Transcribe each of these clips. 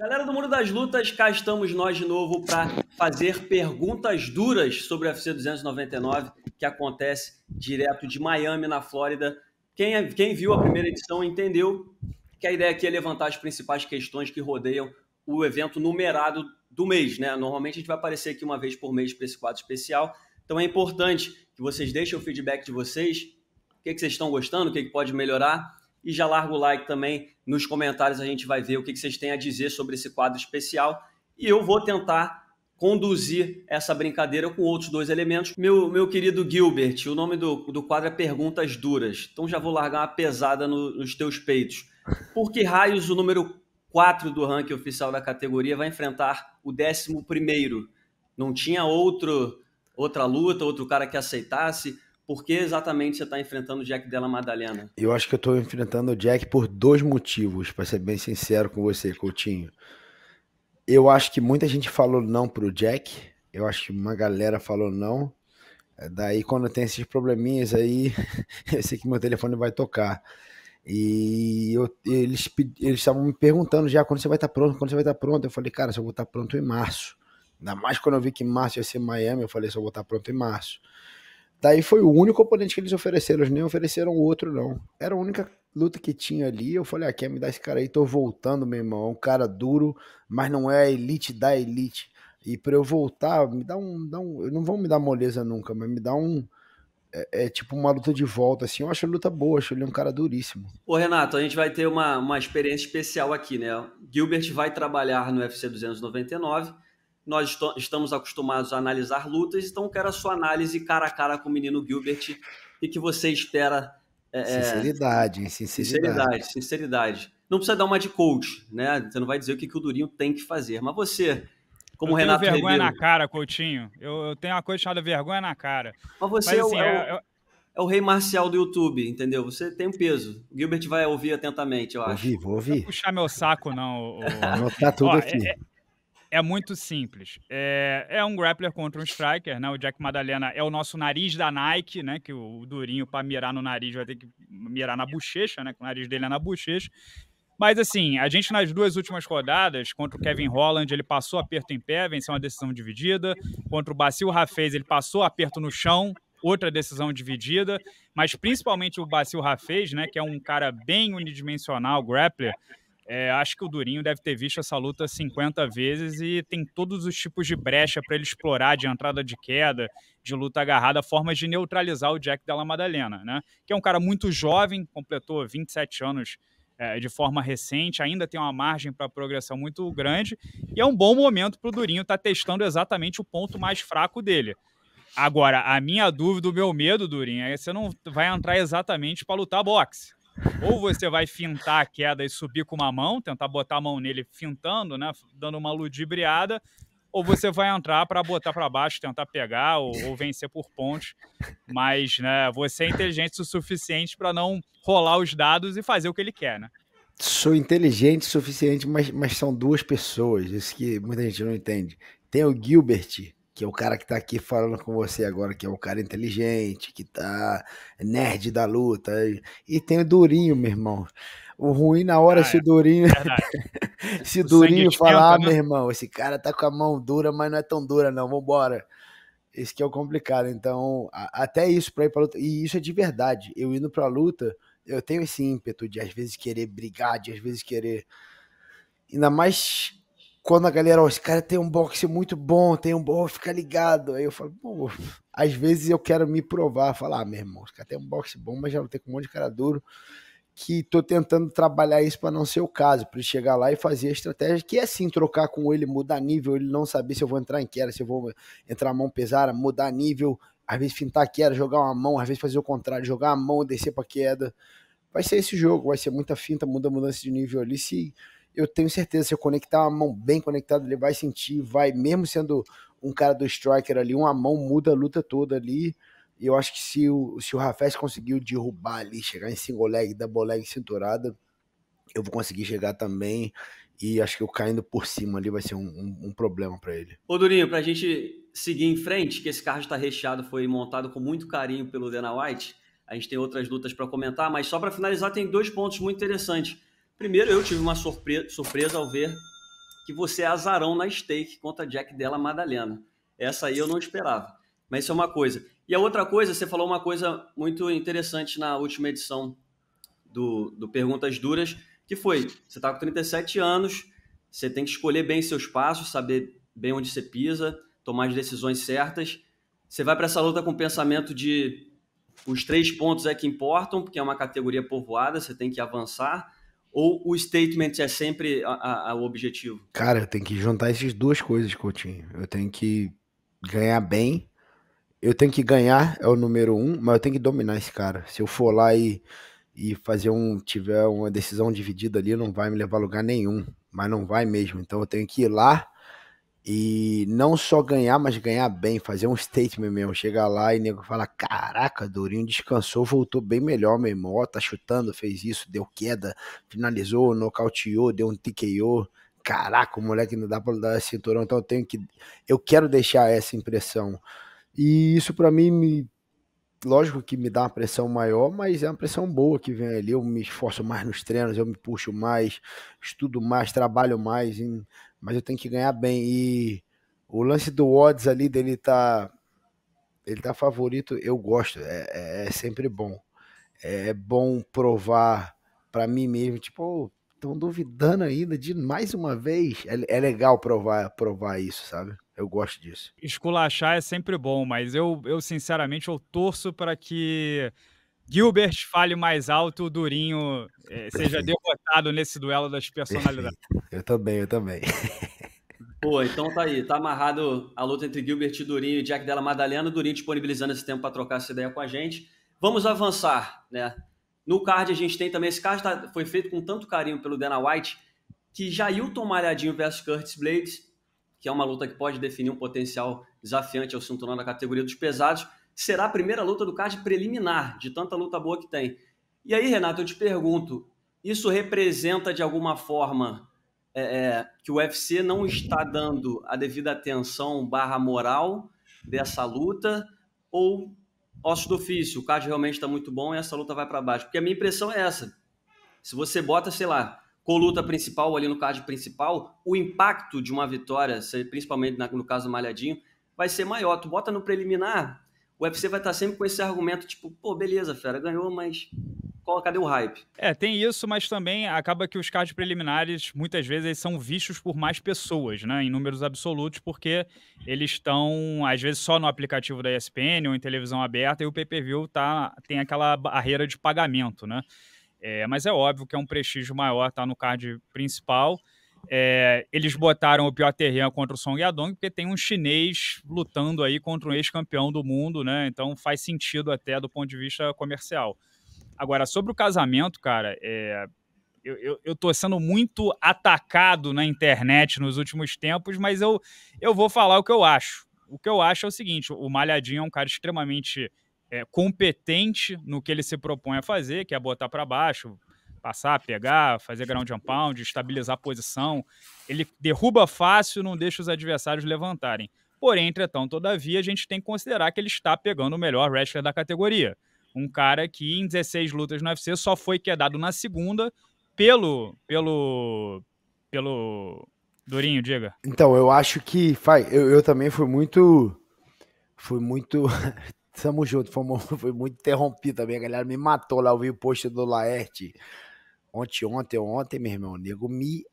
Galera do Mundo das Lutas, cá estamos nós de novo para fazer perguntas duras sobre o UFC 299, que acontece direto de Miami, na Flórida. Quem, é, quem viu a primeira edição entendeu que a ideia aqui é levantar as principais questões que rodeiam o evento numerado do mês, né? Normalmente a gente vai aparecer aqui uma vez por mês para esse quadro especial. Então é importante que vocês deixem o feedback de vocês, o que, é que vocês estão gostando, o que, é que pode melhorar e já larga o like também. Nos comentários a gente vai ver o que vocês têm a dizer sobre esse quadro especial. E eu vou tentar conduzir essa brincadeira com outros dois elementos. Meu, meu querido Gilbert, o nome do, do quadro é Perguntas Duras. Então já vou largar uma pesada no, nos teus peitos. Por que raios o número 4 do ranking oficial da categoria vai enfrentar o 11? Não tinha outro outra luta, outro cara que aceitasse? Por que exatamente você está enfrentando o Jack Della Madalena? Eu acho que eu estou enfrentando o Jack por dois motivos, para ser bem sincero com você, Coutinho. Eu acho que muita gente falou não para o Jack, eu acho que uma galera falou não. É, daí, quando tem esses probleminhas aí, eu sei que meu telefone vai tocar. E eu, eles estavam me perguntando já quando você vai estar tá pronto, quando você vai estar tá pronto. Eu falei, cara, só vou estar tá pronto em março. Ainda mais quando eu vi que março ia ser Miami, eu falei, só vou estar tá pronto em março. Daí foi o único oponente que eles ofereceram, eles nem ofereceram outro, não. Era a única luta que tinha ali. Eu falei, ah, quer me dar esse cara aí? Tô voltando, meu irmão. É um cara duro, mas não é a elite da elite. E pra eu voltar, me dá um. Dá um não vão me dar moleza nunca, mas me dá um. É, é, tipo uma luta de volta, assim. Eu acho a luta boa, acho ele um cara duríssimo. Ô, Renato, a gente vai ter uma, uma experiência especial aqui, né? Gilbert vai trabalhar no UFC 299 nós estamos acostumados a analisar lutas, então quero a sua análise cara a cara com o menino Gilbert e que você espera. É, é sinceridade, sinceridade. Sinceridade, sinceridade. Não precisa dar uma de coach, né? Você não vai dizer o que, que o Durinho tem que fazer. Mas você, como eu tenho Renato. Tenho vergonha Ribeiro, na cara, Coutinho. Eu, eu, tenho uma coisa chamada vergonha na cara. Mas você Mas, é assim, é, o, é, é, o, rei marcial do YouTube, entendeu? Você tem um peso. O Gilbert vai ouvir atentamente, eu acho. Ouvi, vou ouvir. Não vou puxar meu saco, não. O... Vou anotar tudo Ó, aqui. É, é muito simples. É, é um grappler contra um striker, né? O Jack Madalena é o nosso nariz da Nike, né? Que o Durinho, para mirar no nariz, vai ter que mirar na bochecha, né? Com o nariz dele é na bochecha. Mas assim, a gente nas duas últimas rodadas, contra o Kevin Holland, ele passou aperto em pé, venceu uma decisão dividida. Contra o Bacil Rafez, ele passou aperto no chão, outra decisão dividida. Mas principalmente o Bacil Rafez, né, que é um cara bem unidimensional, grappler, é, acho que o Durinho deve ter visto essa luta 50 vezes e tem todos os tipos de brecha para ele explorar de entrada de queda, de luta agarrada, formas de neutralizar o Jack Della Madalena, né? Que é um cara muito jovem, completou 27 anos é, de forma recente, ainda tem uma margem para progressão muito grande e é um bom momento para o Durinho estar tá testando exatamente o ponto mais fraco dele. Agora, a minha dúvida, o meu medo, Durinho, é que você não vai entrar exatamente para lutar boxe ou você vai fintar a queda e subir com uma mão, tentar botar a mão nele fintando, né? Dando uma ludibriada. Ou você vai entrar para botar para baixo, tentar pegar ou, ou, vencer por pontos. Mas, né, você é inteligente o suficiente para não rolar os dados e fazer o que ele quer, né? Sou inteligente o suficiente, mas, mas são duas pessoas. Isso que muita gente não entende. Tem o Gilbert, que é o cara que tá aqui falando com você agora, que é um cara inteligente, que tá nerd da luta. E tem o Durinho, meu irmão. O ruim na hora ah, se o é. Durinho. É se o Durinho falar, né? meu irmão, esse cara tá com a mão dura, mas não é tão dura, não. Vambora. Esse que é o complicado. Então, até isso pra ir pra luta. E isso é de verdade. Eu indo pra luta, eu tenho esse ímpeto de às vezes querer brigar, de às vezes querer. Ainda mais quando a galera, ó, esse cara tem um boxe muito bom, tem um bom, fica ligado. Aí eu falo, pô, às vezes eu quero me provar, falar, ah, meu irmão, esse cara tem um boxe bom, mas já lutei com um monte de cara duro, que tô tentando trabalhar isso para não ser o caso, para chegar lá e fazer a estratégia, que é sim trocar com ele, mudar nível, ele não saber se eu vou entrar em queda, se eu vou entrar a mão pesada, mudar nível, às vezes fintar queda, jogar uma mão, às vezes fazer o contrário, jogar a mão, descer para queda. Vai ser esse jogo, vai ser muita finta, muda mudança de nível ali, se eu tenho certeza, se eu conectar uma mão bem conectada, ele vai sentir, vai, mesmo sendo um cara do striker ali, uma mão muda a luta toda ali. E eu acho que se o, se o Rafés conseguiu derrubar ali, chegar em single leg, double leg, cinturada, eu vou conseguir chegar também. E acho que eu caindo por cima ali vai ser um, um, um problema para ele. Ô Durinho, pra gente seguir em frente, que esse carro está recheado, foi montado com muito carinho pelo Dana White. A gente tem outras lutas para comentar, mas só para finalizar, tem dois pontos muito interessantes Primeiro, eu tive uma surpresa, surpresa ao ver que você é azarão na stake contra Jack Della Madalena. Essa aí eu não esperava. Mas isso é uma coisa. E a outra coisa, você falou uma coisa muito interessante na última edição do, do Perguntas Duras, que foi: você está com 37 anos, você tem que escolher bem seus passos, saber bem onde você pisa, tomar as decisões certas. Você vai para essa luta com o pensamento de os três pontos é que importam, porque é uma categoria povoada, você tem que avançar. Ou o statement é sempre a, a, o objetivo? Cara, eu tenho que juntar essas duas coisas, Coutinho. Eu tenho que ganhar bem. Eu tenho que ganhar, é o número um, mas eu tenho que dominar esse cara. Se eu for lá e, e fazer um. tiver uma decisão dividida ali, não vai me levar a lugar nenhum. Mas não vai mesmo. Então eu tenho que ir lá e não só ganhar, mas ganhar bem, fazer um statement mesmo. Chegar lá e nego fala: Caraca, Dourinho descansou, voltou bem melhor, meu irmão. Ó, tá chutando, fez isso, deu queda, finalizou, nocauteou, deu um TKO. Caraca, o moleque não dá pra dar cinturão, então eu tenho que. Eu quero deixar essa impressão. E isso para mim me lógico que me dá uma pressão maior, mas é uma pressão boa que vem ali. Eu me esforço mais nos treinos, eu me puxo mais, estudo mais, trabalho mais, mas eu tenho que ganhar bem. E o lance do odds ali dele tá. Ele tá favorito, eu gosto, é, é, é sempre bom. É, é bom provar para mim mesmo, tipo, estão oh, duvidando ainda de mais uma vez. É, é legal provar, provar isso, sabe? Eu gosto disso. Esculachar é sempre bom, mas eu, eu sinceramente, eu torço para que Gilbert fale mais alto, o Durinho eh, seja derrotado nesse duelo das personalidades. Perfeito. Eu também, eu também. Pô, então tá aí, tá amarrado a luta entre Gilbert e Durinho e Jack Della Madalena, Durinho disponibilizando esse tempo para trocar essa ideia com a gente. Vamos avançar, né? No card a gente tem também, esse card tá, foi feito com tanto carinho pelo Dana White, que Jailton Malhadinho versus Curtis Blades que é uma luta que pode definir um potencial desafiante ao cinturão da categoria dos pesados, será a primeira luta do card preliminar, de tanta luta boa que tem. E aí, Renato, eu te pergunto, isso representa de alguma forma é, é, que o UFC não está dando a devida atenção barra moral dessa luta ou ossos do ofício, o card realmente está muito bom e essa luta vai para baixo? Porque a minha impressão é essa. Se você bota, sei lá, luta principal, ali no card principal, o impacto de uma vitória, principalmente no caso do Malhadinho, vai ser maior. Tu bota no preliminar, o UFC vai estar tá sempre com esse argumento, tipo, pô, beleza, fera, ganhou, mas cadê o hype? É, tem isso, mas também acaba que os cards preliminares muitas vezes são vistos por mais pessoas, né, em números absolutos, porque eles estão às vezes só no aplicativo da ESPN ou em televisão aberta e o pay-per-view tá tem aquela barreira de pagamento, né? É, mas é óbvio que é um prestígio maior estar tá no card principal. É, eles botaram o pior terreno contra o Song Yadong, porque tem um chinês lutando aí contra um ex-campeão do mundo, né? Então faz sentido até do ponto de vista comercial. Agora, sobre o casamento, cara, é, eu, eu, eu, tô sendo muito atacado na internet nos últimos tempos, mas eu, eu vou falar o que eu acho. O que eu acho é o seguinte: o Malhadinho é um cara extremamente é, competente no que ele se propõe a fazer, que é botar para baixo, passar, pegar, fazer ground and pound, estabilizar a posição. Ele derruba fácil, não deixa os adversários levantarem. Porém, entretanto, todavia, a gente tem que considerar que ele está pegando o melhor wrestler da categoria. Um cara que em 16 lutas no UFC só foi quedado na segunda pelo. pelo. pelo. Durinho, diga. Então, eu acho que. Eu, eu também fui muito. Fui muito. Tamo junto, foi muito interrompido também. A galera me matou lá, eu vi o post do Laerte. Ontem, ontem, ontem, meu irmão, o nego me.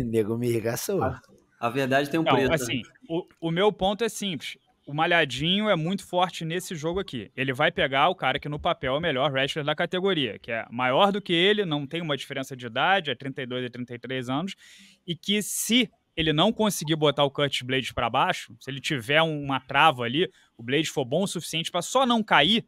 o nego me regaçou. A, a verdade tem um preço. Né? Assim, o, o meu ponto é simples. O Malhadinho é muito forte nesse jogo aqui. Ele vai pegar o cara que no papel é o melhor wrestler da categoria, que é maior do que ele, não tem uma diferença de idade, é 32 e 33 anos, e que se ele não conseguir botar o Curtis Blades para baixo, se ele tiver uma trava ali, o Blades for bom o suficiente para só não cair,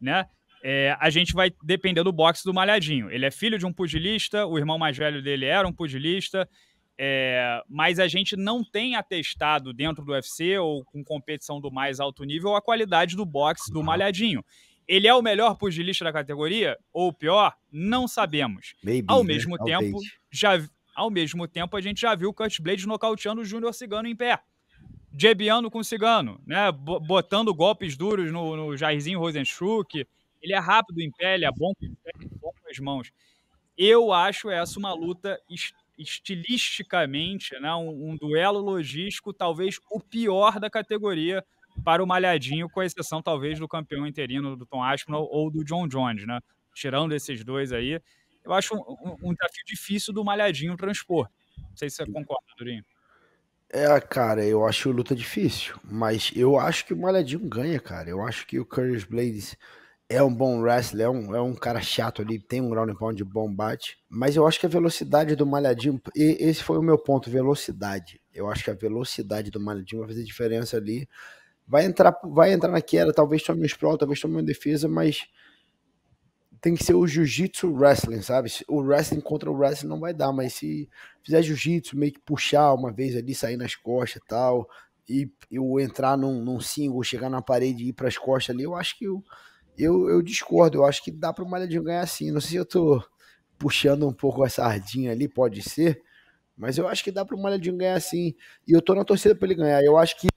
né? É, a gente vai depender do boxe do Malhadinho. Ele é filho de um pugilista, o irmão mais velho dele era um pugilista, é, mas a gente não tem atestado dentro do UFC ou com competição do mais alto nível a qualidade do boxe do Malhadinho. Ele é o melhor pugilista da categoria ou o pior? Não sabemos. Maybe, Ao né? mesmo né? tempo, já ao mesmo tempo, a gente já viu o Cut Blade nocauteando o Júnior Cigano em pé. Jebiano com o Cigano, né? Botando golpes duros no, no Jairzinho Rosenchuk, Ele é rápido em pé, ele é bom com, pé, é bom com as mãos. Eu acho essa uma luta estilisticamente, né? Um, um, duelo logístico, talvez o pior da categoria para o Malhadinho, com exceção talvez do campeão interino do Tom Aspinall ou do John Jones, né? Tirando esses dois aí, eu acho um, um desafio difícil do Malhadinho transpor. Não sei se você concorda, Durinho. É, cara, eu acho luta difícil, mas eu acho que o Malhadinho ganha, cara. Eu acho que o Curtis Blades é um bom wrestler, é um, é um cara chato ali, tem um ground pound de bom bate, mas eu acho que a velocidade do Malhadinho, e esse foi o meu ponto, velocidade. Eu acho que a velocidade do Malhadinho vai fazer diferença ali. Vai entrar, vai entrar na queda, talvez tome um sprawl, talvez tome uma defesa, mas tem que ser o jiu-jitsu wrestling, sabe? O wrestling contra o wrestling não vai dar, mas se fizer jiu-jitsu, meio que puxar uma vez ali, sair nas costas e tal, e eu entrar num, num single, chegar na parede e ir para as costas ali, eu acho que eu, eu, eu discordo. Eu acho que dá para o Malhadinho ganhar assim. Não sei se eu tô puxando um pouco a sardinha ali, pode ser, mas eu acho que dá para o Malhadinho ganhar assim. E eu tô na torcida para ele ganhar. Eu acho que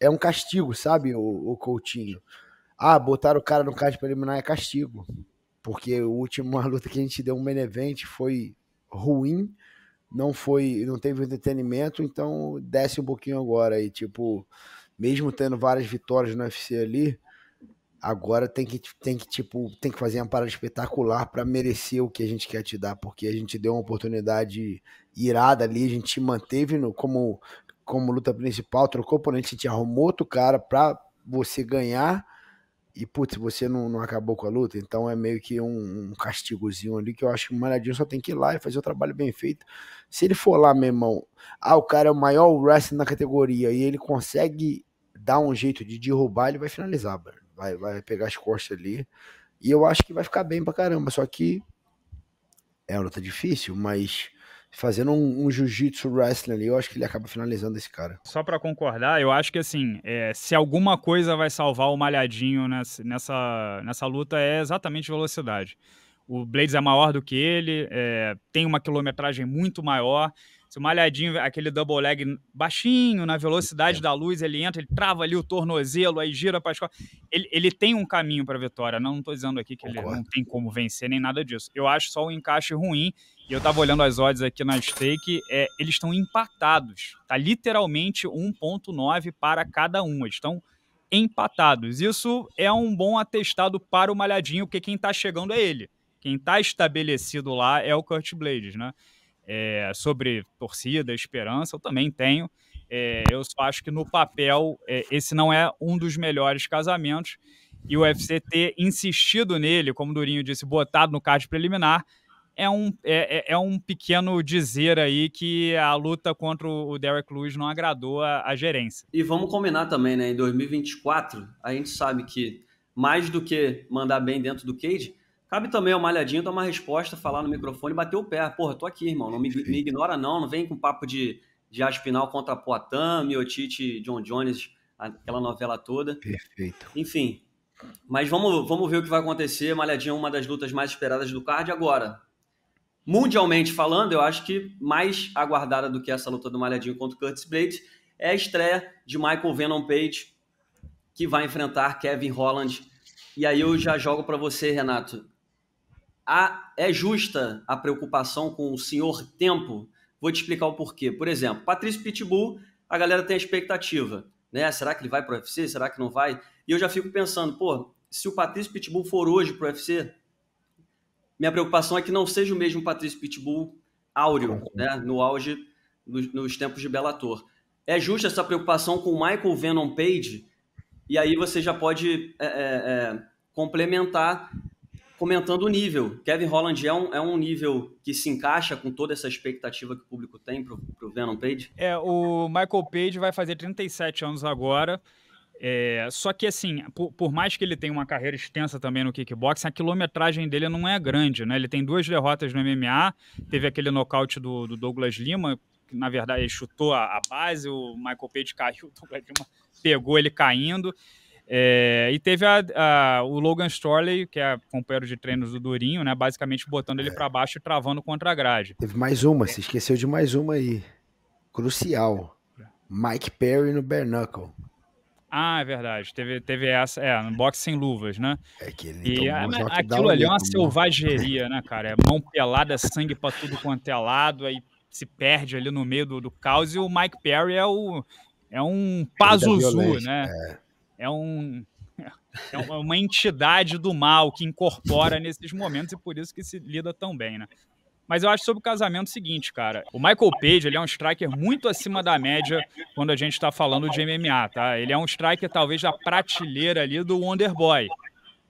é um castigo, sabe, o, o Coutinho? Ah, botar o cara no card preliminar é castigo porque o último a luta que a gente deu um main event foi ruim, não foi, não teve entretenimento, então desce um pouquinho agora e tipo, mesmo tendo várias vitórias no UFC ali, agora tem que tem que tipo, tem que fazer uma parada espetacular para merecer o que a gente quer te dar, porque a gente deu uma oportunidade irada ali, a gente te manteve no como como luta principal, trocou oponente, a gente arrumou outro cara para você ganhar e, putz, você não, não acabou com a luta, então é meio que um, um castigozinho ali que eu acho que o Malhadinho só tem que ir lá e fazer o trabalho bem feito. Se ele for lá, meu irmão, ah, o cara é o maior wrestling na categoria e ele consegue dar um jeito de derrubar, ele vai finalizar, Vai, vai pegar as costas ali. E eu acho que vai ficar bem pra caramba, só que é uma luta difícil, mas fazendo um, um jiu-jitsu wrestling ali, eu acho que ele acaba finalizando esse cara. Só para concordar, eu acho que assim, é, se alguma coisa vai salvar o malhadinho nessa, nessa, nessa luta é exatamente velocidade. O Blades é maior do que ele, é, tem uma quilometragem muito maior, se o malhadinho, aquele double leg baixinho, na velocidade é. da luz, ele entra, ele trava ali o tornozelo, aí gira para escola. Ele, ele tem um caminho para a vitória. Não estou dizendo aqui que Concordo. ele não tem como vencer nem nada disso. Eu acho só um encaixe ruim. E eu estava olhando as odds aqui na stake, é, eles estão empatados. Tá literalmente 1.9 para cada um. Eles estão empatados. Isso é um bom atestado para o malhadinho, porque quem está chegando é ele. Quem está estabelecido lá é o Kurt Blades, né? é, sobre torcida, esperança, eu também tenho. É, eu só acho que no papel é, esse não é um dos melhores casamentos e o UFC ter insistido nele, como o Durinho disse, botado no card preliminar, é um, é, é, é um pequeno dizer aí que a luta contra o Derek Lewis não agradou a, a gerência. E vamos combinar também, né? Em 2024, a gente sabe que mais do que mandar bem dentro do cage, Cabe também ao malhadinho dar uma resposta, falar no microfone, bater o pé. Ah, porra, tô aqui, irmão. Não me, me ignora, não. Não vem com papo de, de Aspinal contra Poitin, Miotite, John Jones, aquela novela toda. Perfeito. Enfim. Mas vamos, vamos ver o que vai acontecer. Malhadinho é uma das lutas mais esperadas do card. Agora, mundialmente falando, eu acho que mais aguardada do que essa luta do Malhadinho contra o Curtis Blades é a estreia de Michael Venom Page, que vai enfrentar Kevin Holland. E aí eu já jogo para você, Renato a, é justa a preocupação com o senhor tempo? Vou te explicar o porquê. Por exemplo, Patrício Pitbull, a galera tem a expectativa, né? Será que ele vai para o UFC? Será que não vai? E eu já fico pensando, pô, se o Patrício Pitbull for hoje para o UFC, minha preocupação é que não seja o mesmo Patrício Pitbull áureo, né? No auge, nos, nos tempos de Bellator. É justa essa preocupação com o Michael Venom Page? E aí você já pode é, é, é complementar comentando o nível. Kevin Holland é um, é um nível que se encaixa com toda essa expectativa que o público tem pro, pro Venom Page? É, o Michael Page vai fazer 37 anos agora. É, só que assim, por, por, mais que ele tenha uma carreira extensa também no kickboxing, a quilometragem dele não é grande, né? Ele tem duas derrotas no MMA, teve aquele nocaute do, do Douglas Lima, que na verdade ele chutou a, a base, o Michael Page caiu, o Douglas Lima pegou ele caindo. É, e teve a, a, o Logan Storley, que é companheiro de treinos do Durinho, né? Basicamente botando ele é. para baixo e travando contra a grade. Teve mais uma, se esqueceu de mais uma aí. Crucial. Mike Perry no Bernacle. Ah, é verdade. Teve, teve essa. É, no boxe sem luvas, né? É que ele e, é, aquilo ali é uma né? selvageria, né, cara? É mão pelada, sangue para tudo quanto é lado, aí se perde ali no meio do, do caos. E o Mike Perry é o. É um pazuzu, né? É é um é uma entidade do mal que incorpora nesses momentos e por isso que se lida tão bem, né? Mas eu acho sobre o casamento o seguinte, cara. O Michael Page, ele é um striker muito acima da média quando a gente está falando de MMA, tá? Ele é um striker talvez da prateleira ali do Wonder Boy.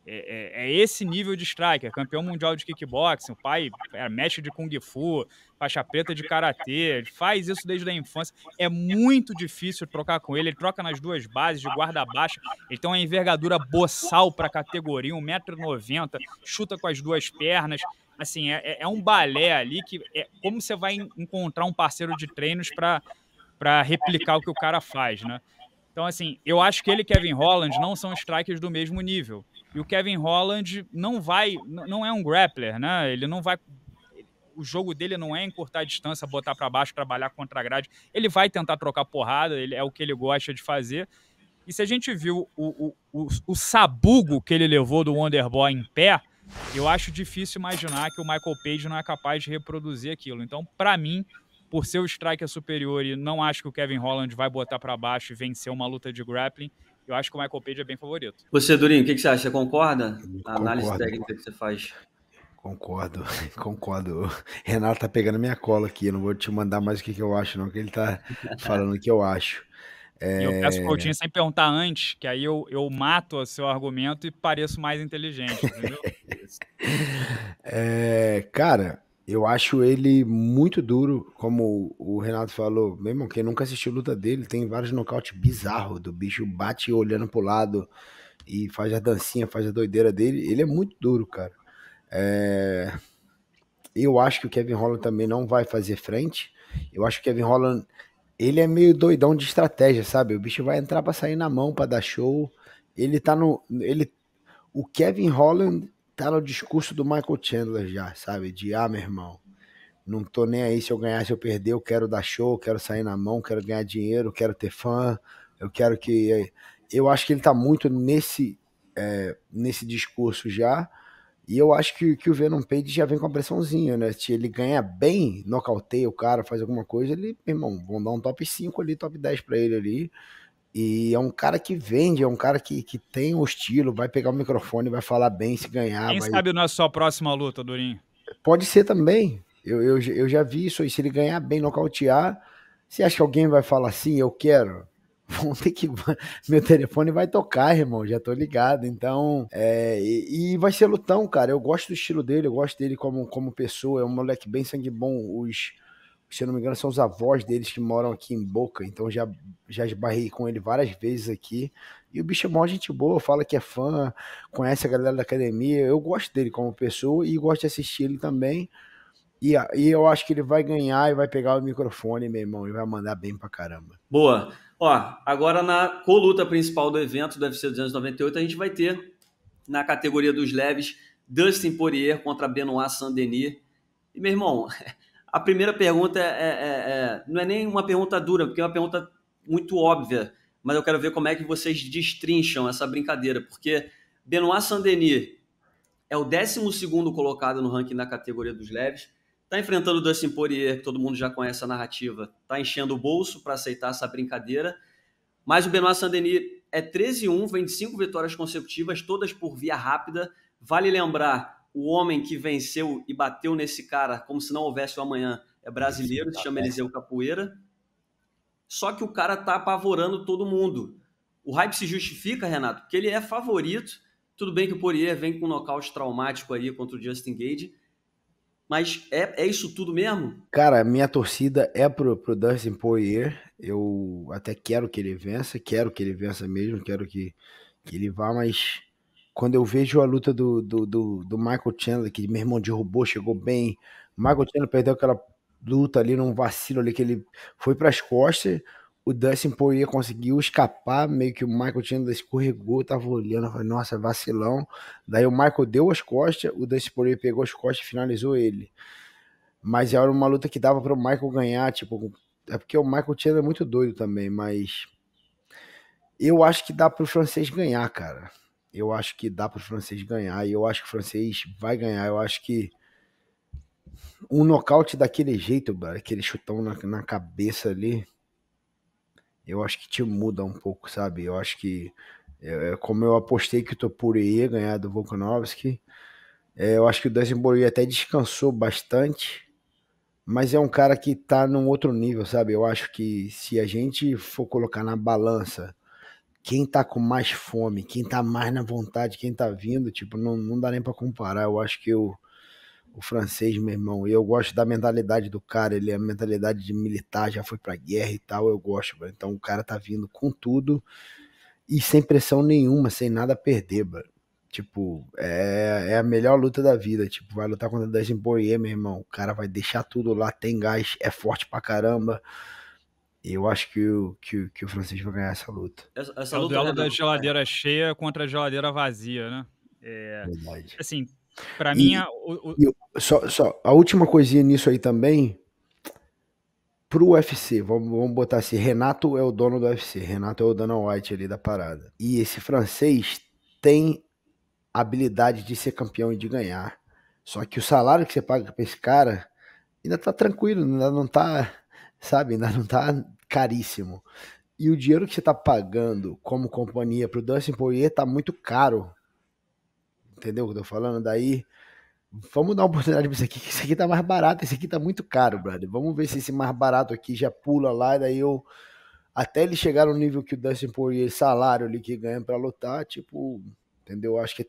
É, é, é, esse nível de striker, campeão mundial de kickboxing, o pai é, mexe de kung fu, faixa preta de karatê, faz isso desde a infância. É muito difícil trocar com ele, ele troca nas duas bases, de guarda baixa, ele tem uma envergadura boçal para categoria, 1,90m, chuta com as duas pernas. Assim, é, é, é um balé ali que é como você vai encontrar um parceiro de treinos para replicar o que o cara faz, né? Então, assim, eu acho que ele e Kevin Holland não são strikers do mesmo nível. E o Kevin Holland não vai, não é um grappler, né? Ele não vai. O jogo dele não é encurtar a distância, botar para baixo, trabalhar contra a grade. Ele vai tentar trocar porrada, ele, é o que ele gosta de fazer. E se a gente viu o, o, o, o sabugo que ele levou do Wonderboy em pé, eu acho difícil imaginar que o Michael Page não é capaz de reproduzir aquilo. Então, para mim, por ser o striker superior e não acho que o Kevin Holland vai botar para baixo e vencer uma luta de grappling, eu acho que o Michael Page é bem favorito. Você, Durinho, o que, que, você acha? Você concorda? A análise concordo. técnica que você faz. Concordo, concordo. O Renato tá pegando minha cola aqui. Eu não vou te mandar mais o que, que eu acho, não, que ele tá falando o que eu acho. É... Eu peço pro Coutinho sempre perguntar antes, que aí eu, eu mato o seu argumento e pareço mais inteligente, entendeu? é, cara, eu acho ele muito duro, como o Renato falou. Mesmo quem nunca assistiu a luta dele, tem vários nocaute bizarros do bicho bate olhando pro lado e faz a dancinha, faz a doideira dele. Ele é muito duro, cara. É... Eu acho que o Kevin Holland também não vai fazer frente. Eu acho que o Kevin Holland, ele é meio doidão de estratégia, sabe? O bicho vai entrar para sair na mão, para dar show. Ele tá no. Ele... O Kevin Holland tá no discurso do Michael Chandler já, sabe? De, ah, meu irmão, não tô nem aí se eu ganhar, se eu perder, eu quero dar show, quero sair na mão, quero ganhar dinheiro, quero ter fã, eu quero que. Eu acho que ele tá muito nesse, é, nesse discurso já. E eu acho que, que o Venom Page já vem com a pressãozinha, né? Se ele ganha bem, nocauteia o cara, faz alguma coisa, ele, meu irmão, vão dar um top 5 ali, top 10 pra ele ali. E é um cara que vende, é um cara que, que tem o um estilo, vai pegar o microfone, vai falar bem se ganhar. Quem vai... sabe não é só a próxima luta, Durinho? Pode ser também. Eu, eu, eu já vi isso aí. Se ele ganhar bem, nocautear, você acha que alguém vai falar assim, eu quero? Vão ter que. Meu telefone vai tocar, irmão, já tô ligado. Então, é... e, e, vai ser lutão, cara. Eu gosto do estilo dele, eu gosto dele como, como pessoa. É um moleque bem sangue bom. Os, se eu não me engano, são os avós deles que moram aqui em Boca, então já, já esbarrei com ele várias vezes aqui. E o bicho é mó gente boa, fala que é fã, conhece a galera da academia. Eu gosto dele como pessoa e gosto de assistir ele também. E, e eu acho que ele vai ganhar e vai pegar o microfone, meu irmão, e vai mandar bem pra caramba. Boa. Ó, agora na coluta principal do evento do UFC 298, a gente vai ter, na categoria dos leves, Dustin Poirier contra Benoit Saint-Denis. E, meu irmão, A primeira pergunta é, é, é, é, não é nem uma pergunta dura, porque é uma pergunta muito óbvia, mas eu quero ver como é que vocês destrincham essa brincadeira, porque Benoit Saint-Denis é o 12 colocado no ranking da categoria dos leves, está enfrentando o Dustin Poirier, que todo mundo já conhece a narrativa, está enchendo o bolso para aceitar essa brincadeira, mas o Benoit Saint-Denis é 13-1, vem de 5 vitórias consecutivas, todas por via rápida. Vale lembrar o homem que venceu e bateu nesse cara como se não houvesse o um amanhã é brasileiro, se chama Eliseu Capoeira. Só que o cara tá apavorando todo mundo. O hype se justifica, Renato, porque ele é favorito. Tudo bem que o Poirier vem com um nocaute traumático aí contra o Justin Gage, mas é, é isso tudo mesmo? Cara, minha torcida é pro, pro Dustin Poirier. Eu até quero que ele vença, quero que ele vença mesmo, quero que, que ele vá, mas quando eu vejo a luta do, do, do, do Michael Chandler, que meu irmão derrubou, chegou bem. Michael Chandler perdeu aquela luta ali, num vacilo ali, que ele foi para as costas. O Dustin Poirier conseguiu escapar, meio que o Michael Chandler escorregou, tava olhando, falei, nossa, vacilão. Daí o Michael deu as costas, o Dustin Poirier pegou as costas e finalizou ele. Mas era uma luta que dava para o Michael ganhar, tipo, é porque o Michael Chandler é muito doido também, mas eu acho que dá para o francês ganhar, cara eu acho que dá para o francês ganhar. E eu acho que o francês vai ganhar. Eu acho que um nocaute daquele jeito, aquele chutão na, na cabeça ali, eu acho que te muda um pouco, sabe? Eu acho que, é, é como eu apostei que o Topuri ia ganhar do Volkanovski, é, eu acho que o Dusenbury até descansou bastante, mas é um cara que tá num outro nível, sabe? Eu acho que se a gente for colocar na balança quem tá com mais fome, quem tá mais na vontade, quem tá vindo, tipo, não, não dá nem para comparar. Eu acho que o o francês, meu irmão, eu gosto da mentalidade do cara, ele é a mentalidade de militar, já foi pra guerra e tal, eu gosto, bro. Então o cara tá vindo com tudo e sem pressão nenhuma, sem nada a perder, bro. Tipo, é, é a melhor luta da vida. Tipo, vai lutar contra o Dustin Poirier, meu irmão. O cara vai deixar tudo lá, tem gás, é forte pra caramba eu acho que o, que, que o Francisco vai ganhar essa luta. Essa, essa é luta o duelo é da geladeira é. cheia contra a geladeira vazia, né? É, Verdade. Assim, para mim... A, o, o... Só, só, a última coisinha nisso aí também, pro UFC, vamos, vamos botar assim, Renato é o dono do UFC, Renato é o Dana White ali da parada. E esse francês tem habilidade de ser campeão e de ganhar. Só que o salário que você paga pra esse cara ainda tá tranquilo, ainda não tá, sabe, ainda não tá caríssimo. E o dinheiro que você está pagando como companhia para o Dustin Poirier está muito caro. Entendeu o que eu tô falando? Daí, vamos dar uma oportunidade para isso aqui, que isso aqui tá mais barato, esse aqui tá muito caro, brother. Vamos ver se esse mais barato aqui já pula lá, e daí eu. Até ele chegar no nível que o Dustin Poirier, salário ali que ganha para lutar, tipo, entendeu? Acho que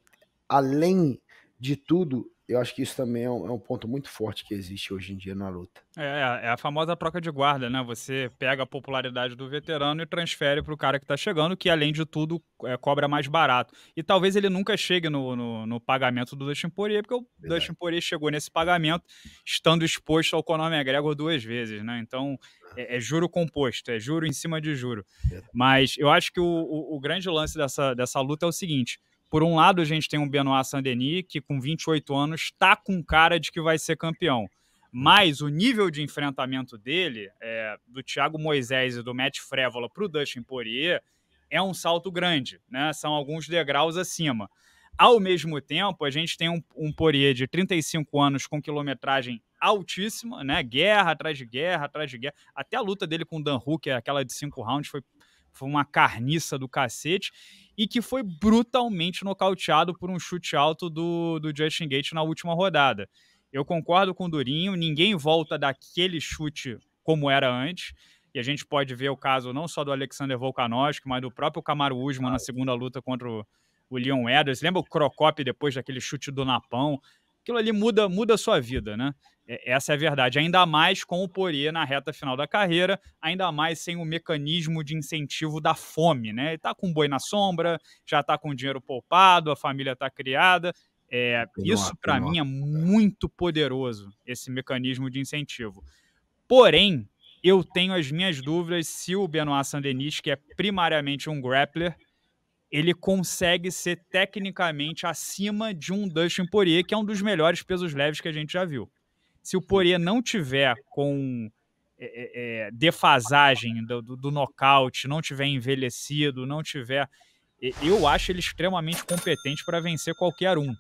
além de tudo, eu acho que isso também é um, é um, ponto muito forte que existe hoje em dia na luta. É, é, é a famosa troca de guarda, né? Você pega a popularidade do veterano e transfere para o cara que está chegando, que além de tudo é, cobra mais barato. E talvez ele nunca chegue no, no, no pagamento do Dustin Poirier, porque o Dustin Poirier chegou nesse pagamento estando exposto ao Conor McGregor duas vezes, né? Então é, é juro composto, é juro em cima de juro. Mas eu acho que o, o, o grande lance dessa, dessa luta é o seguinte – por um lado, a gente tem um Benoit Saint-Denis, que com 28 anos está com cara de que vai ser campeão. Mas o nível de enfrentamento dele, é, do Thiago Moisés e do Matt Frévola para o Dustin Poirier, é um salto grande, né? São alguns degraus acima. Ao mesmo tempo, a gente tem um, um Poirier de 35 anos com quilometragem altíssima, né? Guerra atrás de guerra, atrás de guerra. Até a luta dele com o Dan Hooker, aquela de cinco rounds, foi foi uma carniça do cacete, e que foi brutalmente nocauteado por um chute alto do, do Justin Gate na última rodada. Eu concordo com o Durinho, ninguém volta daquele chute como era antes, e a gente pode ver o caso não só do Alexander Volkanovski, mas do próprio Camaro Usman na segunda luta contra o, o Leon Edwards. Lembra o Crocop depois daquele chute do Napão? aquilo ali muda, muda a sua vida, né? Essa é a verdade. Ainda mais com o Poirier na reta final da carreira, ainda mais sem o mecanismo de incentivo da fome, né? Ele tá com boi na sombra, já tá com dinheiro poupado, a família tá criada. É, isso, para mim, é, é muito poderoso, esse mecanismo de incentivo. Porém, eu tenho as minhas dúvidas se o Benoit Sandenis, que é primariamente um grappler, ele consegue ser tecnicamente acima de um Dustin Poirier, que é um dos melhores pesos leves que a gente já viu. Se o Poirier não tiver com é, é, é, defasagem do, do, do nocaute, não tiver envelhecido, não tiver. Eu acho ele extremamente competente para vencer qualquer um.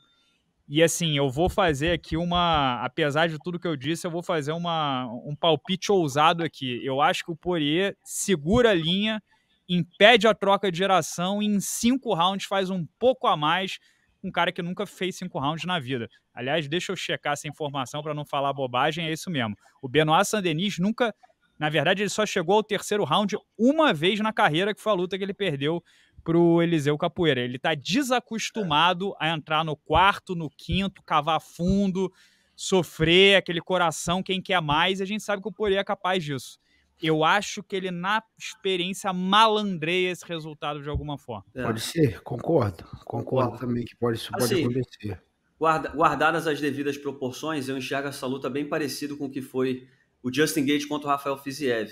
E assim, eu vou fazer aqui uma. Apesar de tudo que eu disse, eu vou fazer uma, um palpite ousado aqui. Eu acho que o Poirier segura a linha impede a troca de geração e em cinco rounds faz um pouco a mais um cara que nunca fez cinco rounds na vida. Aliás, deixa eu checar essa informação para não falar bobagem, é isso mesmo. O Benoit Saint-Denis nunca, na verdade, ele só chegou ao terceiro round uma vez na carreira, que foi a luta que ele perdeu pro Eliseu Capoeira. Ele está desacostumado a entrar no quarto, no quinto, cavar fundo, sofrer aquele coração, quem quer mais, e a gente sabe que o Poirier é capaz disso. Eu acho que ele, na experiência, malandreia esse resultado de alguma forma. É. Pode ser, concordo. concordo. Concordo também que pode, isso pode assim, acontecer. Guarda, guardadas as devidas proporções, eu enxergo essa luta bem parecido com o que foi o Justin Gage contra o Rafael Fiziev.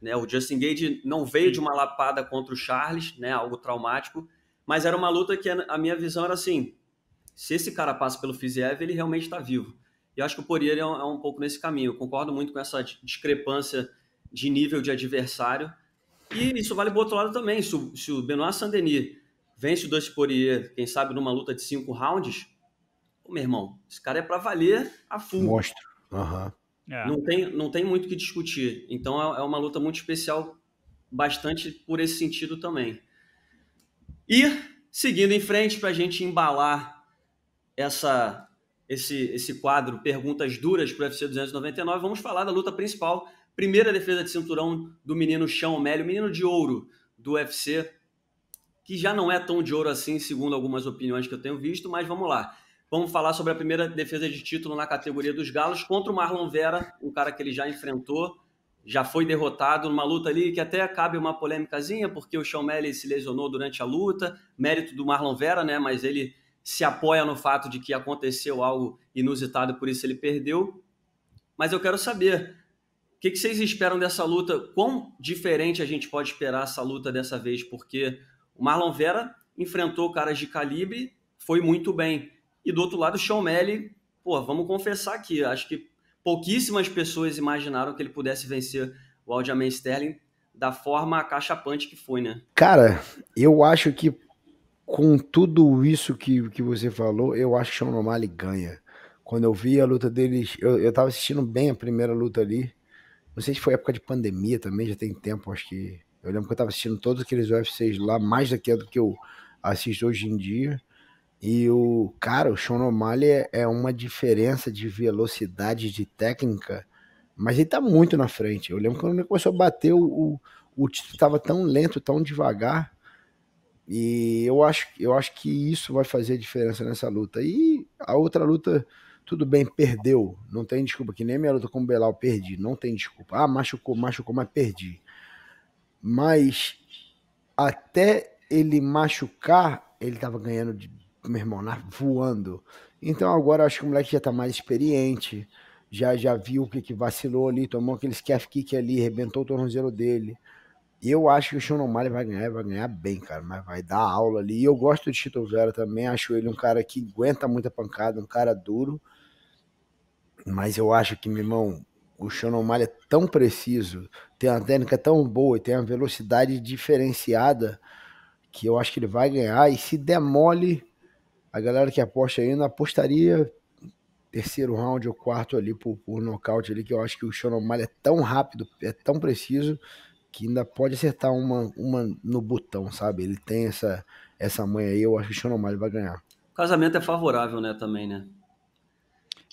Né? O Justin Gage não veio Sim. de uma lapada contra o Charles, né? algo traumático, mas era uma luta que a minha visão era assim, se esse cara passa pelo Fiziev, ele realmente está vivo. E acho que o Poirier é um, é um pouco nesse caminho. Eu concordo muito com essa discrepância de nível de adversário. E isso vale para outro lado também. Se o, se o Benoit Saint-Denis vence o Dusty Poirier, quem sabe numa luta de cinco rounds, ô, meu irmão, esse cara é para valer a fundo. Mostro. Uhum. É. Não, tem, não tem muito o que discutir. Então é, é uma luta muito especial, bastante por esse sentido também. E, seguindo em frente, para a gente embalar essa, esse, esse quadro Perguntas Duras para o UFC 299, vamos falar da luta principal Primeira defesa de cinturão do menino Sean O'Malley, menino de ouro do UFC, que já não é tão de ouro assim, segundo algumas opiniões que eu tenho visto, mas vamos lá. Vamos falar sobre a primeira defesa de título na categoria dos galos contra o Marlon Vera, um cara que ele já enfrentou, já foi derrotado numa luta ali que até cabe uma polêmicazinha, porque o Sean O'Malley se lesionou durante a luta, mérito do Marlon Vera, né, mas ele se apoia no fato de que aconteceu algo inusitado, por isso ele perdeu. Mas eu quero saber, que, que vocês esperam dessa luta? Quão diferente a gente pode esperar essa luta dessa vez? Porque o Marlon Vera enfrentou caras de calibre, foi muito bem. E do outro lado, o Sean Melly, pô, vamos confessar aqui, acho que pouquíssimas pessoas imaginaram que ele pudesse vencer o Aljamain Sterling da forma acachapante que foi, né? Cara, eu acho que com tudo isso que, que você falou, eu acho que o Sean O'Malley ganha. Quando eu vi a luta deles, eu, eu tava assistindo bem a primeira luta ali, não sei se foi época de pandemia também, já tem tempo, acho que. Eu lembro que eu estava assistindo todos aqueles UFCs lá, mais daqui do que eu assisto hoje em dia. E o cara, o Sean O'Malley é, é uma diferença de velocidade, de técnica, mas ele tá muito na frente. Eu lembro que quando ele começou a bater, o, o título estava tão lento, tão devagar. E eu acho, eu acho que isso vai fazer a diferença nessa luta. E a outra luta tudo bem, perdeu. Não tem desculpa. Que nem minha luta com o Belal, perdi. Não tem desculpa. Ah, machucou, machucou, mas perdi. Mas até ele machucar, ele tava ganhando de meu irmão, voando. Então agora acho que o moleque já tá mais experiente. Já, já viu que vacilou ali, tomou aquele scaff kick ali, arrebentou o tornozelo dele. Eu acho que o Sean O'Malley vai ganhar, vai ganhar bem, cara, mas vai dar aula ali. E eu gosto de Tito Vera também, acho ele um cara que aguenta muita pancada, um cara duro. Mas eu acho que, meu irmão, o Sean Mal é tão preciso, tem uma técnica tão boa e tem uma velocidade diferenciada que eu acho que ele vai ganhar. E se demole, a galera que aposta ainda apostaria terceiro round ou quarto ali por, por nocaute ali, que eu acho que o Sean Mal é tão rápido, é tão preciso, que ainda pode acertar uma, uma no botão, sabe? Ele tem essa, essa manha aí, eu acho que o Sean Mal vai ganhar. O casamento é favorável, né, também, né?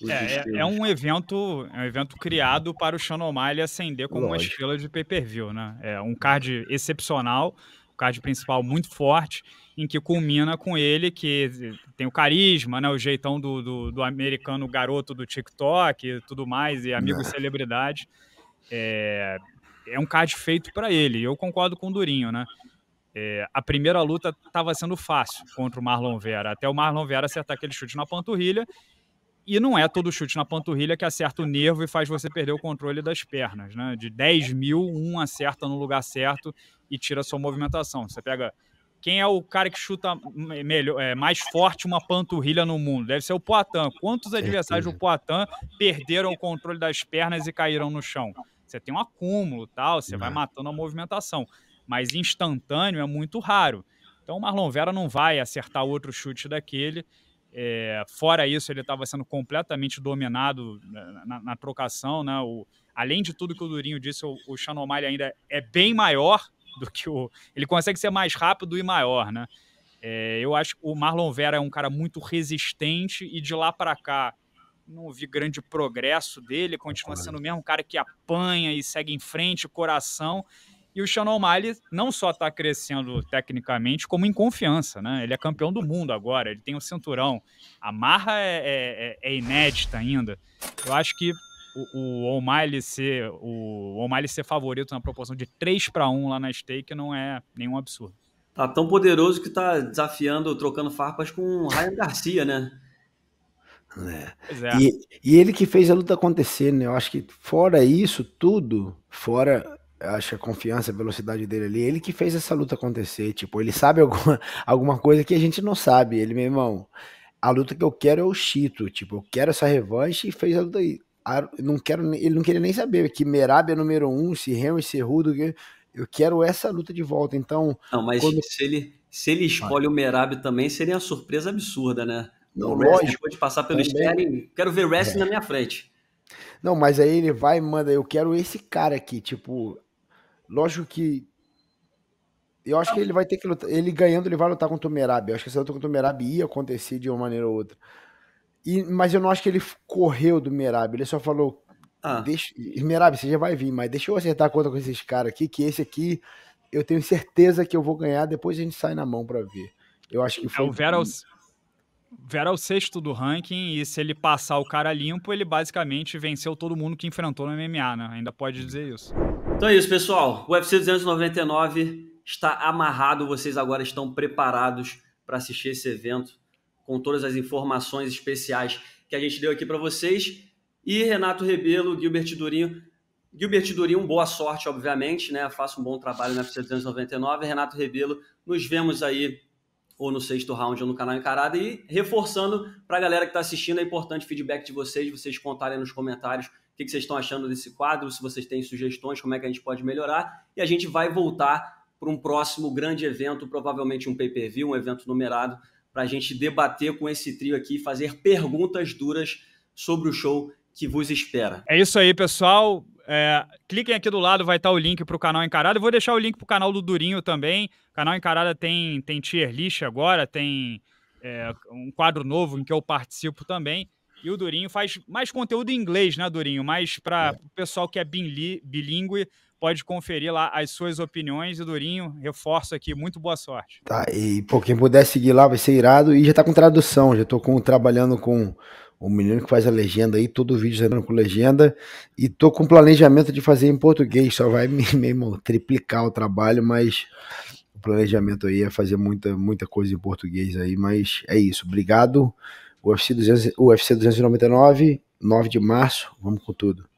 É, é, é um evento, é um evento criado para o Sean ele ascender como Lógico. uma estrela de pay-per-view, né? É um card excepcional, um card principal muito forte, em que culmina com ele que tem o carisma, né? O jeitão do, do, do americano garoto do TikTok e tudo mais, e amigo Não. É. celebridade. É, é um card feito para ele. Eu concordo com o Durinho, né? É, a primeira luta estava sendo fácil contra o Marlon Vera, até o Marlon Vera acertar aquele chute na panturrilha e não é todo chute na panturrilha que acerta o nervo e faz você perder o controle das pernas. Né? De 10 mil, um acerta no lugar certo e tira a sua movimentação. Você pega quem é o cara que chuta melhor, é, mais forte uma panturrilha no mundo? Deve ser o Poitin. Quantos adversários do Poitin perderam o controle das pernas e caíram no chão? Você tem um acúmulo, tal, você não. vai matando a movimentação. Mas instantâneo é muito raro. Então o Marlon Vera não vai acertar outro chute daquele é, fora isso, ele estava sendo completamente dominado na, né, na, na trocação. Né? O, além de tudo que o Durinho disse, o, o Sean ainda é bem maior do que o. Ele consegue ser mais rápido e maior. Né? É, eu acho que o Marlon Vera é um cara muito resistente e de lá para cá não vi grande progresso dele. Continua sendo o mesmo cara que apanha e segue em frente, coração. E o Shannon O'Malley não só está crescendo tecnicamente, como em confiança, né? Ele é campeão do mundo agora, ele tem o um cinturão. A marra é, é, é, é, inédita ainda. Eu acho que o, o O'Malley ser o O'Malley ser favorito na proporção de 3 para 1 lá na stake não é nenhum absurdo. Tá tão poderoso que tá desafiando, trocando farpas com o Ryan Garcia, né? É. é. E, e, ele que fez a luta acontecer, né? Eu acho que fora isso tudo, fora acho que a confiança, a velocidade dele ali, ele que fez essa luta acontecer, tipo, ele sabe alguma, alguma coisa que a gente não sabe, ele, meu irmão, a luta que eu quero é o Chito, tipo, eu quero essa revanche e fez a luta aí. A, não quero, ele não queria nem saber que Merab é número um, se Henry, se Rudo, eu quero essa luta de volta, então... Não, mas quando... se, ele, se ele escolhe o Merab também, seria uma surpresa absurda, né? Não, o lógico. Pode passar pelo Sterling, quero ver wrestling é. na minha frente. Não, mas aí ele vai e manda, eu quero esse cara aqui, tipo, Lógico que. Eu acho que ele vai ter que lutar. Ele ganhando, ele vai lutar contra o Merab. Eu acho que essa luta contra o Merab ia acontecer de uma maneira ou outra. E, mas eu não acho que ele correu do Merab. Ele só falou: ah. deixa, Merab, você já vai vir, mas deixa eu acertar a conta com esses caras aqui, que esse aqui eu tenho certeza que eu vou ganhar. Depois a gente sai na mão para ver. Eu acho que é, foi. É, o Vera, Vera é o sexto do ranking e se ele passar o cara limpo, ele basicamente venceu todo mundo que enfrentou no MMA, né? Ainda pode dizer isso. Então é isso, pessoal. O UFC 299 está amarrado. Vocês agora estão preparados para assistir esse evento com todas as informações especiais que a gente deu aqui para vocês. E Renato Rebelo, Gilbert Durinho. Gilbert Durinho, boa sorte, obviamente, né? Faça um bom trabalho na UFC 299. Renato Rebelo, nos vemos aí ou no sexto round ou no canal Encarada. E reforçando para a galera que está assistindo, é importante feedback de vocês, vocês contarem nos comentários que vocês estão achando desse quadro, se vocês têm sugestões, como é que a gente pode melhorar. E a gente vai voltar para um próximo grande evento, provavelmente um pay-per-view, um evento numerado, para a gente debater com esse trio aqui, fazer perguntas duras sobre o show que vos espera. É isso aí, pessoal. É, cliquem aqui do lado, vai estar o link para o canal Encarada. vou deixar o link para o canal do Durinho também. O canal Encarada tem, tem tier list agora, tem é, um quadro novo em que eu participo também. E o Durinho faz mais conteúdo em inglês, né, Durinho? Mas para é. o pessoal que é bilíngue, pode conferir lá as suas opiniões. E Durinho, reforço aqui, muito boa sorte. Tá, e pô, quem puder seguir lá vai ser irado. E já tá com tradução, já tô com, trabalhando com o menino que faz a legenda aí, todo o vídeo saindo com legenda. E tô com planejamento de fazer em português, só vai mesmo triplicar o trabalho, mas o planejamento aí é fazer muita, muita coisa em português aí. Mas é isso, obrigado. UFC, 299, 9 de março, vamos com tudo.